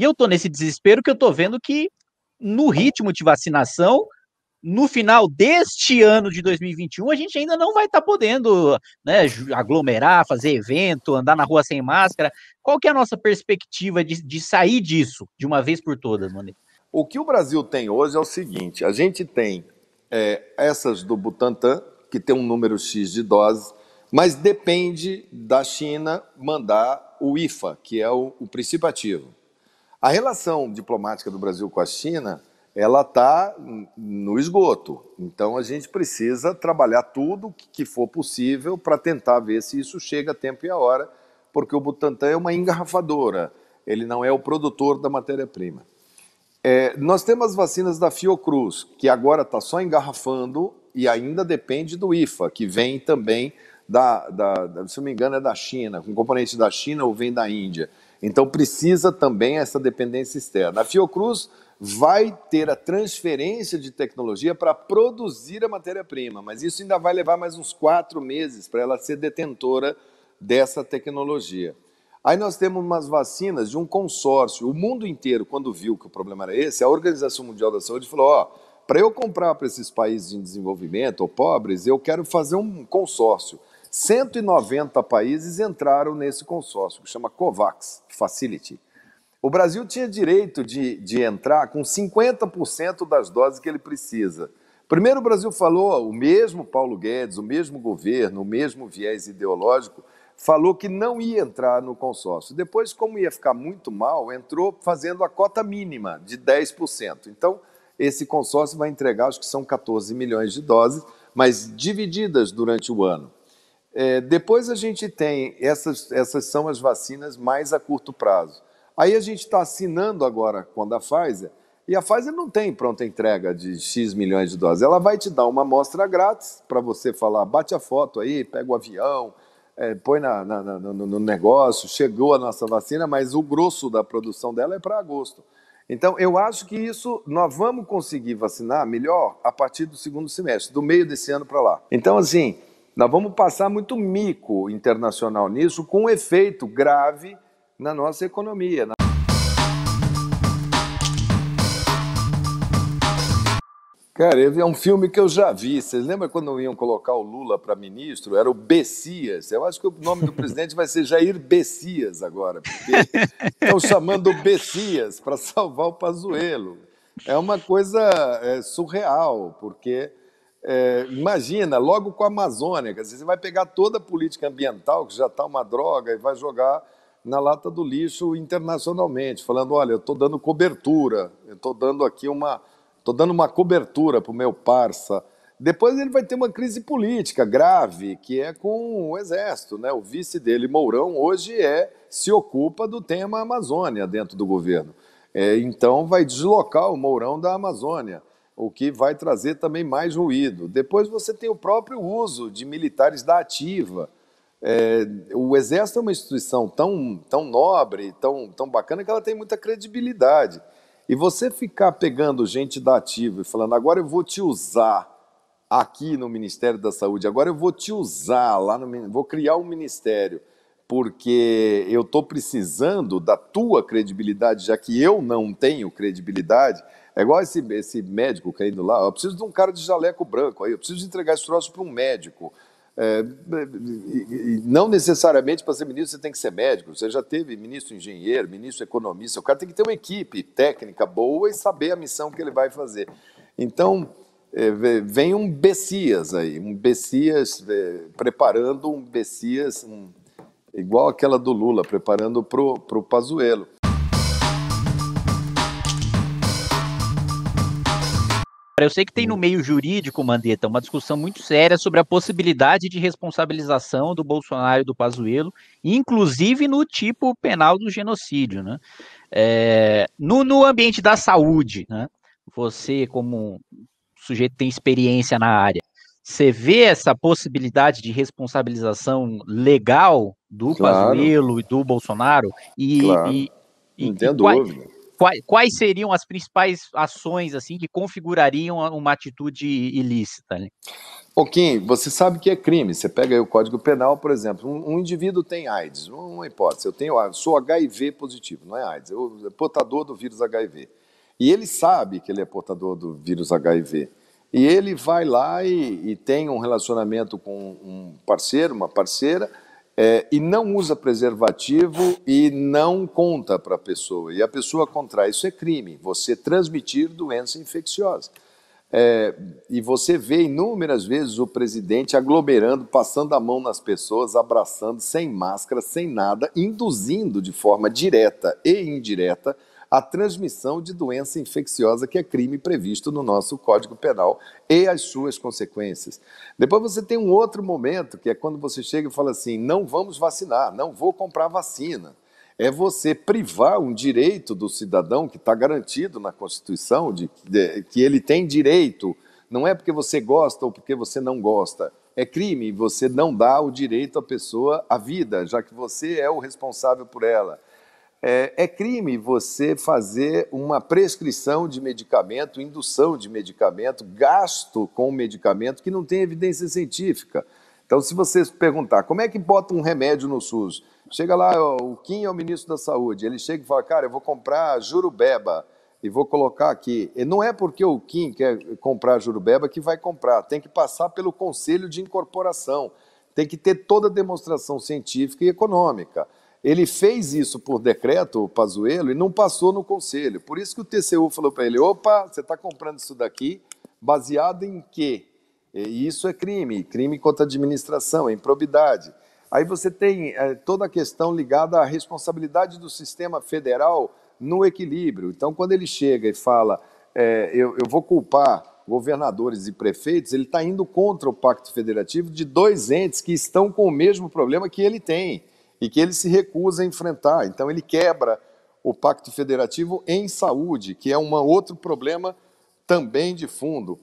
E eu estou nesse desespero que eu estou vendo que no ritmo de vacinação, no final deste ano de 2021, a gente ainda não vai estar tá podendo né, aglomerar, fazer evento, andar na rua sem máscara. Qual que é a nossa perspectiva de, de sair disso de uma vez por todas, Monique? O que o Brasil tem hoje é o seguinte: a gente tem é, essas do Butantan, que tem um número X de doses, mas depende da China mandar o IFA, que é o, o princípio ativo. A relação diplomática do Brasil com a China, ela está no esgoto. Então a gente precisa trabalhar tudo que for possível para tentar ver se isso chega a tempo e a hora, porque o Butantan é uma engarrafadora, ele não é o produtor da matéria-prima. É, nós temos as vacinas da Fiocruz, que agora está só engarrafando e ainda depende do IFA, que vem também da, da, se não me engano, é da China, com componente da China ou vem da Índia. Então precisa também essa dependência externa. A Fiocruz vai ter a transferência de tecnologia para produzir a matéria-prima, mas isso ainda vai levar mais uns quatro meses para ela ser detentora dessa tecnologia. Aí nós temos umas vacinas de um consórcio. O mundo inteiro, quando viu que o problema era esse, a Organização Mundial da Saúde falou: ó, para eu comprar para esses países em desenvolvimento ou pobres, eu quero fazer um consórcio. 190 países entraram nesse consórcio, que chama COVAX Facility. O Brasil tinha direito de, de entrar com 50% das doses que ele precisa. Primeiro, o Brasil falou, o mesmo Paulo Guedes, o mesmo governo, o mesmo viés ideológico, falou que não ia entrar no consórcio. Depois, como ia ficar muito mal, entrou fazendo a cota mínima de 10%. Então, esse consórcio vai entregar, acho que são 14 milhões de doses, mas divididas durante o ano. É, depois a gente tem, essas, essas são as vacinas mais a curto prazo. Aí a gente está assinando agora com a Pfizer, e a Pfizer não tem pronta entrega de X milhões de doses. Ela vai te dar uma amostra grátis para você falar, bate a foto aí, pega o avião, é, põe na, na, na, no, no negócio, chegou a nossa vacina, mas o grosso da produção dela é para agosto. Então, eu acho que isso nós vamos conseguir vacinar melhor a partir do segundo semestre, do meio desse ano para lá. Então, assim, nós vamos passar muito mico internacional nisso, com um efeito grave na nossa economia. Né? Cara, é um filme que eu já vi. Vocês lembram quando iam colocar o Lula para ministro? Era o Bessias. Eu acho que o nome do presidente vai ser Jair Bessias agora, porque estão chamando o Bessias para salvar o Pazuello. É uma coisa é, surreal, porque é, imagina, logo com a Amazônia, quer dizer, você vai pegar toda a política ambiental, que já está uma droga, e vai jogar na lata do lixo internacionalmente, falando, olha, eu estou dando cobertura, eu estou dando aqui uma. Estou dando uma cobertura para o meu parça. Depois ele vai ter uma crise política grave, que é com o Exército. Né? O vice dele, Mourão, hoje é se ocupa do tema Amazônia dentro do governo. É, então vai deslocar o Mourão da Amazônia o que vai trazer também mais ruído. Depois você tem o próprio uso de militares da ativa. É, o Exército é uma instituição tão, tão nobre, tão, tão bacana, que ela tem muita credibilidade. E você ficar pegando gente da ativa e falando, agora eu vou te usar aqui no Ministério da Saúde, agora eu vou te usar lá no. Vou criar um ministério, porque eu estou precisando da tua credibilidade, já que eu não tenho credibilidade. É igual esse, esse médico que é indo lá, eu preciso de um cara de jaleco branco aí, eu preciso entregar esse troço para um médico. É, não necessariamente para ser ministro você tem que ser médico, você já teve ministro engenheiro, ministro economista, o cara tem que ter uma equipe técnica boa e saber a missão que ele vai fazer. Então, é, vem um Bessias aí, um Bessias é, preparando um Bessias, um, igual aquela do Lula, preparando para o Pazuelo. eu sei que tem no hum. meio jurídico, Mandetta, uma discussão muito séria sobre a possibilidade de responsabilização do Bolsonaro e do Pazuello, inclusive no tipo penal do genocídio, né? É, no, no ambiente da saúde, né? Você, como sujeito tem experiência na área, você vê essa possibilidade de responsabilização legal do claro. Pazuello e do Bolsonaro? E, claro. e, e, Não tem e, dúvida quais, quais seriam as principais ações assim que configurariam uma atitude ilícita? Né? Kim, você sabe que é crime. Você pega aí o Código Penal, por exemplo, um, um indivíduo tem AIDS, uma hipótese. Eu tenho, AIDS, sou HIV positivo, não é AIDS, eu é portador do vírus HIV. E ele sabe que ele é portador do vírus HIV. E ele vai lá e, e tem um relacionamento com um parceiro, uma parceira é, e não usa preservativo e não conta para a pessoa. E a pessoa contrai. Isso é crime, você transmitir doença infecciosa. É, e você vê inúmeras vezes o presidente aglomerando, passando a mão nas pessoas, abraçando, sem máscara, sem nada, induzindo de forma direta e indireta a transmissão de doença infecciosa, que é crime previsto no nosso Código Penal e as suas consequências. Depois você tem um outro momento, que é quando você chega e fala assim: não vamos vacinar, não vou comprar vacina é você privar um direito do cidadão que está garantido na Constituição, de, de, que ele tem direito, não é porque você gosta ou porque você não gosta. É crime você não dá o direito à pessoa à vida, já que você é o responsável por ela. É, é, crime você fazer uma prescrição de medicamento, indução de medicamento, gasto com medicamento que não tem evidência científica. Então, se você perguntar como é que bota um remédio no SUS, chega lá, o Kim é o ministro da Saúde, ele chega e fala, cara, eu vou comprar jurubeba e vou colocar aqui. E não é porque o Kim quer comprar jurubeba que vai comprar, tem que passar pelo conselho de incorporação, tem que ter toda a demonstração científica e econômica. Ele fez isso por decreto, o Pazuello, e não passou no conselho. Por isso que o TCU falou para ele: opa, você está comprando isso daqui baseado em quê? E isso é crime, crime contra a administração, é improbidade. Aí você tem é, toda a questão ligada à responsabilidade do sistema federal no equilíbrio. Então, quando ele chega e fala, é, eu, eu vou culpar governadores e prefeitos, ele está indo contra o pacto federativo de dois entes que estão com o mesmo problema que ele tem e que ele se recusa a enfrentar. Então, ele quebra o Pacto Federativo em saúde, que é um outro problema também de fundo.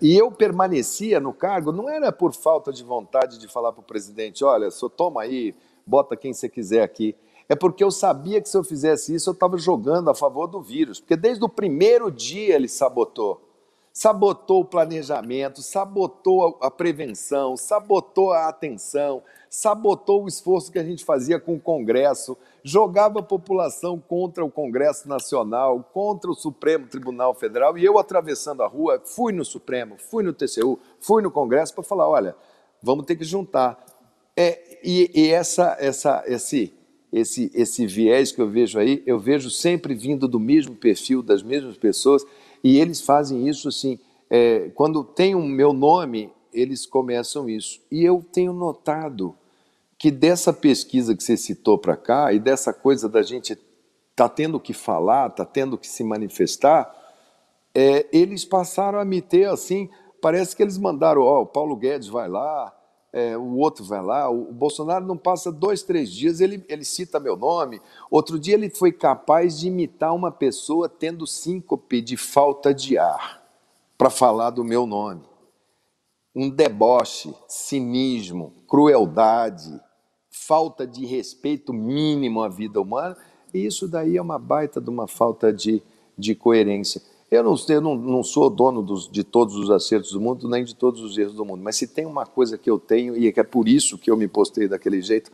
E eu permanecia no cargo, não era por falta de vontade de falar para o presidente: olha, só toma aí, bota quem você quiser aqui. É porque eu sabia que se eu fizesse isso, eu estava jogando a favor do vírus, porque desde o primeiro dia ele sabotou sabotou o planejamento, sabotou a prevenção, sabotou a atenção, sabotou o esforço que a gente fazia com o Congresso, jogava a população contra o Congresso Nacional, contra o Supremo Tribunal Federal. E eu, atravessando a rua, fui no Supremo, fui no TCU, fui no Congresso para falar: olha, vamos ter que juntar. É, e, e essa, essa, esse, esse, esse viés que eu vejo aí, eu vejo sempre vindo do mesmo perfil, das mesmas pessoas e eles fazem isso assim, é, quando tem o um meu nome, eles começam isso. E eu tenho notado que dessa pesquisa que você citou para cá e dessa coisa da gente tá tendo que falar, tá tendo que se manifestar, é, eles passaram a me ter assim, parece que eles mandaram, ó, oh, o Paulo Guedes vai lá, é, o outro vai lá. O, o Bolsonaro não passa dois, três dias, ele, ele cita meu nome. Outro dia ele foi capaz de imitar uma pessoa tendo síncope de falta de ar para falar do meu nome. Um deboche, cinismo, crueldade, falta de respeito mínimo à vida humana. E isso daí é uma baita de uma falta de, de coerência. Eu não, eu não, não sou dono dos, de todos os acertos do mundo, nem de todos os erros do mundo, mas se tem uma coisa que eu tenho, e é, é por isso que eu me postei daquele jeito,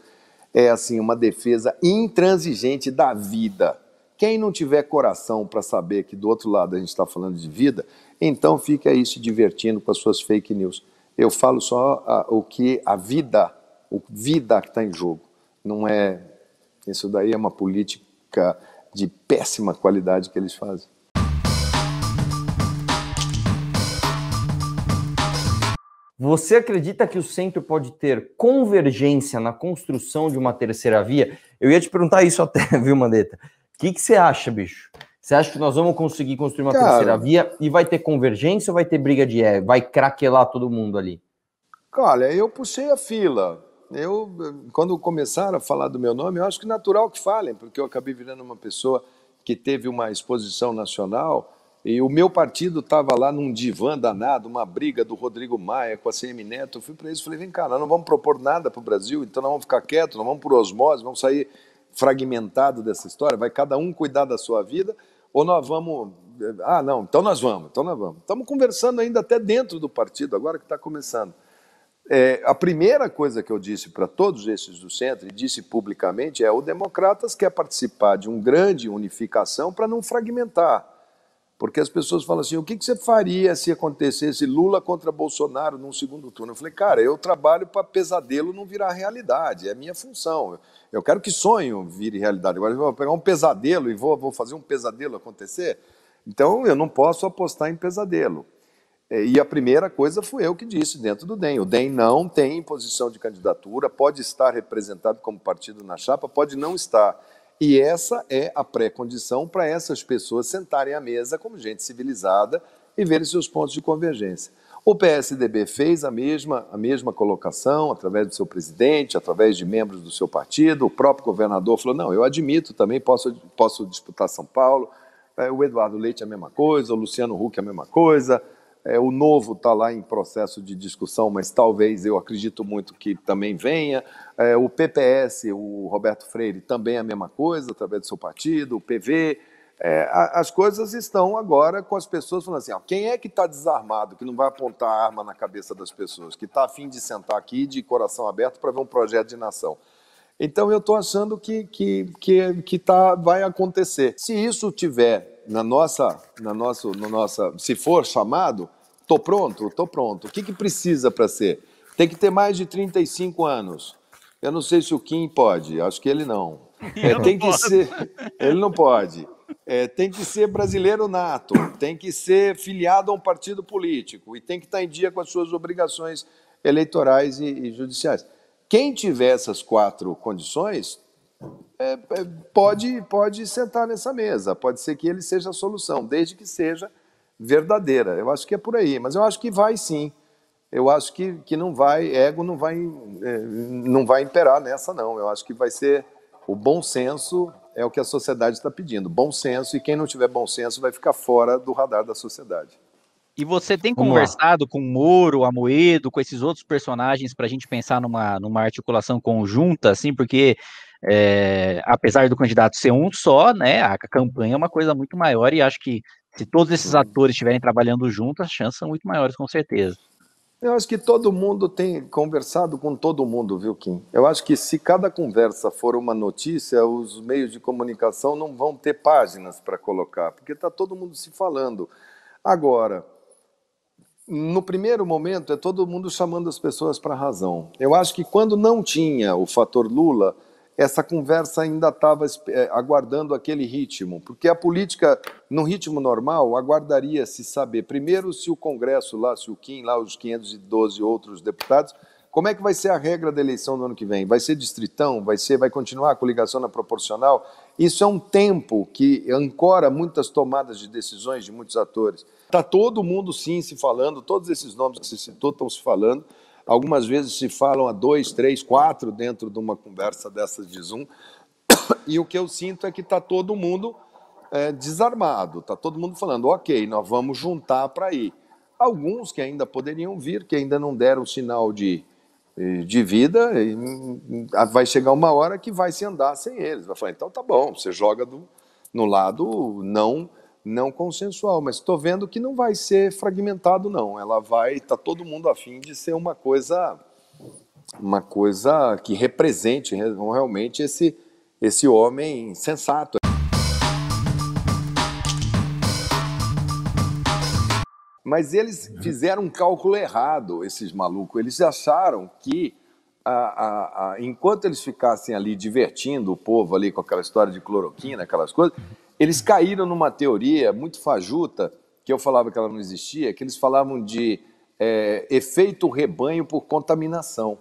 é assim uma defesa intransigente da vida. Quem não tiver coração para saber que do outro lado a gente está falando de vida, então fica aí se divertindo com as suas fake news. Eu falo só a, o que a vida, o vida que está em jogo. Não é. Isso daí é uma política de péssima qualidade que eles fazem. Você acredita que o centro pode ter convergência na construção de uma terceira via? Eu ia te perguntar isso até, viu, Mandetta? O que, que você acha, bicho? Você acha que nós vamos conseguir construir uma Cara, terceira via e vai ter convergência ou vai ter briga de é? Vai craquelar todo mundo ali? Olha, eu puxei a fila. Eu, quando começaram a falar do meu nome, eu acho que natural que falem, porque eu acabei virando uma pessoa que teve uma exposição nacional e o meu partido estava lá num divã danado, uma briga do Rodrigo Maia com a CM Neto. Eu fui para eles e falei: vem cá, nós não vamos propor nada para o Brasil, então nós vamos ficar quietos, nós vamos por osmose, vamos sair fragmentado dessa história, vai cada um cuidar da sua vida, ou nós vamos. Eh, ah, não, então nós vamos, então nós vamos. Estamos conversando ainda até dentro do partido, agora que está começando. É, a primeira coisa que eu disse para todos esses do centro, e disse publicamente, é: o Democratas quer participar de um grande unificação para não fragmentar porque as pessoas falam assim: o que, você faria se acontecesse Lula contra Bolsonaro num segundo turno? Eu falei, cara, eu trabalho para pesadelo não virar realidade, é minha função. Eu quero que sonho vire realidade. Agora eu vou pegar um pesadelo e vou, vou fazer um pesadelo acontecer. Então eu não posso apostar em pesadelo. É, e a primeira coisa foi eu que disse dentro do DEM. O DEM não tem posição de candidatura, pode estar representado como partido na chapa, pode não estar e essa é a pré-condição para essas pessoas sentarem à mesa como gente civilizada e verem seus pontos de convergência. O PSDB fez a mesma, a mesma colocação através do seu presidente, através de membros do seu partido. O próprio governador falou: não, eu admito também, posso, posso disputar São Paulo. Eh, o Eduardo Leite é a mesma coisa, o Luciano Huck é a mesma coisa, é, o novo está lá em processo de discussão, mas talvez eu acredito muito que também venha. É, o PPS, o Roberto Freire, também é a mesma coisa, através do seu partido, o PV. É, a, as coisas estão agora com as pessoas falando assim: ó, quem é que está desarmado, que não vai apontar a arma na cabeça das pessoas, que está afim de sentar aqui de coração aberto para ver um projeto de nação? Então eu estou achando que, que, que, que tá, vai acontecer. Se isso tiver na nossa, na nosso, no nossa, se for chamado, Tô pronto? Tô pronto. O que, que precisa para ser? Tem que ter mais de 35 anos. Eu não sei se o Kim pode, acho que ele não. É, tem não que posso. ser. Ele não pode. É, tem que ser brasileiro nato, tem que ser filiado a um partido político e tem que estar em dia com as suas obrigações eleitorais e, e judiciais. Quem tiver essas quatro condições é, é pode, pode sentar nessa mesa, pode ser que ele seja a solução, desde que seja verdadeira. Eu acho que é por aí, mas eu acho que vai sim. Eu acho que, que não vai, ego não vai, é, não vai imperar nessa, não. Eu acho que vai ser o bom senso é o que a sociedade está pedindo. Bom senso, e quem não tiver bom senso vai ficar fora do radar da sociedade. E você tem Vamos conversado lá. com Moro, Amoedo, com esses outros personagens para a gente pensar numa, numa articulação conjunta, assim, porque é, apesar do candidato ser um só, né, a campanha é uma coisa muito maior e acho que se todos esses uhum. atores estiverem trabalhando juntos, as chances são muito maiores, com certeza. Eu acho que todo mundo tem conversado com todo mundo, viu, Kim? Eu acho que se cada conversa for uma notícia, os meios de comunicação não vão ter páginas para colocar, porque está todo mundo se falando. Agora, no primeiro momento, é todo mundo chamando as pessoas para a razão. Eu acho que quando não tinha o fator Lula, essa conversa ainda estava eh, aguardando aquele ritmo, porque a política, no ritmo normal, aguardaria se saber, primeiro, se o Congresso lá, se o Kim lá, os 512 outros deputados, como é que vai ser a regra da eleição do ano que vem? Vai ser distritão? Vai ser? Vai continuar a coligação na proporcional? Isso é um tempo que ancora muitas tomadas de decisões de muitos atores. Está todo mundo sim se falando, todos esses nomes que você citou estão se falando. Algumas vezes se falam a dois, três, quatro dentro de uma conversa dessas de Zoom. E o que eu sinto é que está todo mundo é, desarmado, está todo mundo falando, ok, nós vamos juntar para ir. Alguns que ainda poderiam vir, que ainda não deram sinal de, eh, de vida, ah, vai chegar uma hora que vai se andar sem eles. Vai falar, então tá bom, você joga do, no lado não não consensual, mas estou vendo que não vai ser fragmentado não. Ela vai está tá todo mundo afim de ser uma coisa uma coisa que represente realmente esse esse homem sensato. Mas eles uhum. fizeram um cálculo errado, esses malucos. Eles acharam que a, a, a, enquanto eles ficassem ali divertindo o povo ali com aquela história de cloroquina, aquelas coisas, eles caíram numa teoria muito fajuta, que eu falava que ela não existia, que eles falavam de é, efeito rebanho por contaminação.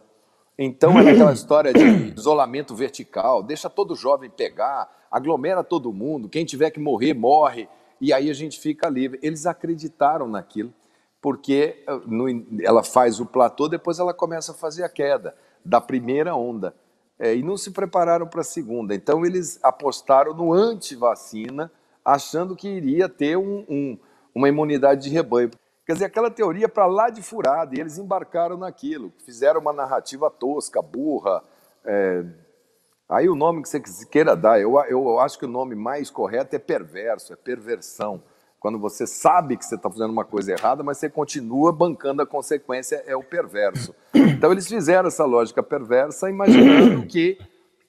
Então era é aquela história de isolamento vertical, deixa todo jovem pegar, aglomera todo mundo, quem tiver que morrer, morre, e aí a gente fica livre. Eles acreditaram naquilo, porque eh, ela faz o platô, depois ela começa a fazer a queda da primeira onda é, e não se prepararam para a segunda. Então, eles apostaram no anti-vacina, achando que iria ter um, um, uma imunidade de rebanho. Quer dizer, aquela teoria para lá de furada, e eles embarcaram naquilo, fizeram uma narrativa tosca, burra. É... Aí o nome que você queira dar, eu, eu acho que o nome mais correto é perverso, é perversão. Quando você sabe que você está fazendo uma coisa errada, mas você continua bancando a consequência, é o perverso. Então eles fizeram essa lógica perversa, imaginando que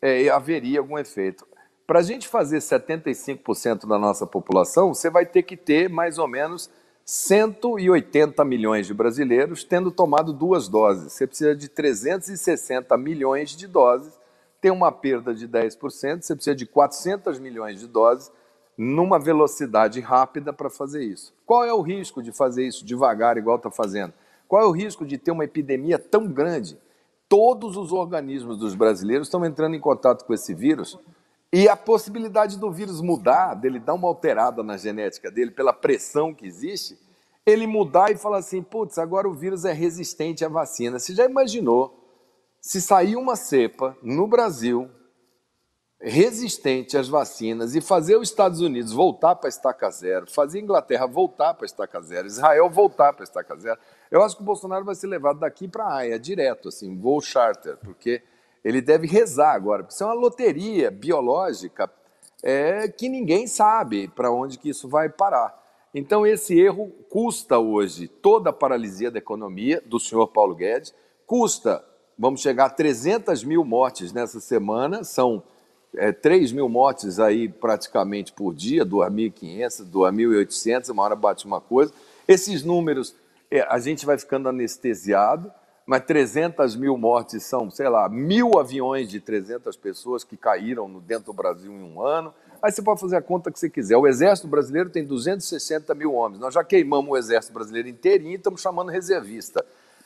é, haveria algum efeito. Para a gente fazer 75% da nossa população, você vai ter que ter mais ou menos 180 milhões de brasileiros tendo tomado duas doses. Você precisa de 360 milhões de doses, tem uma perda de 10%, você precisa de 400 milhões de doses numa velocidade rápida para fazer isso. Qual é o risco de fazer isso devagar, igual está fazendo? Qual é o risco de ter uma epidemia tão grande? Todos os organismos dos brasileiros estão entrando em contato com esse vírus e a possibilidade do vírus mudar, dele dar uma alterada na genética dele pela pressão que existe, ele mudar e falar assim: putz, agora o vírus é resistente à vacina. Você já imaginou se sair uma cepa no Brasil resistente às vacinas e fazer os Estados Unidos voltar para a estaca zero, fazer a Inglaterra voltar para a estaca zero, Israel voltar para a estaca zero, eu acho que o Bolsonaro vai ser levado daqui para a Haia, direto, assim, voo charter, porque ele deve rezar agora, porque isso é uma loteria biológica é, que ninguém sabe para onde que isso vai parar. Então esse erro custa hoje toda a paralisia da economia do senhor Paulo Guedes, custa, vamos chegar a 300 mil mortes nessa semana, são é, 3 mil mortes aí praticamente por dia, 2.500, 2.800, uma hora bate uma coisa. Esses números, é, a gente vai ficando anestesiado, mas 300 mil mortes são, sei lá, mil aviões de 300 pessoas que caíram dentro do Brasil em um ano. Aí você pode fazer a conta que você quiser. O Exército Brasileiro tem 260 mil homens. Nós já queimamos o Exército Brasileiro inteirinho e estamos chamando reservista.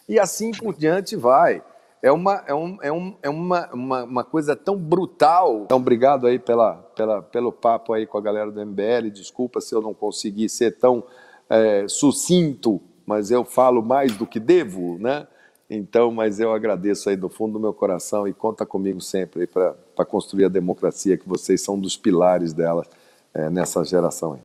E assim por diante vai é uma, é um, é um, é uma, uma, uma, coisa tão brutal. Então, obrigado aí pela, pela, pelo papo aí com a galera do MBL. Desculpa se eu não consegui ser tão é, sucinto, mas eu falo mais do que devo, né? Então, mas eu agradeço aí do fundo do meu coração e conta comigo sempre para construir a democracia, que vocês são um dos pilares dela é, nessa geração aí.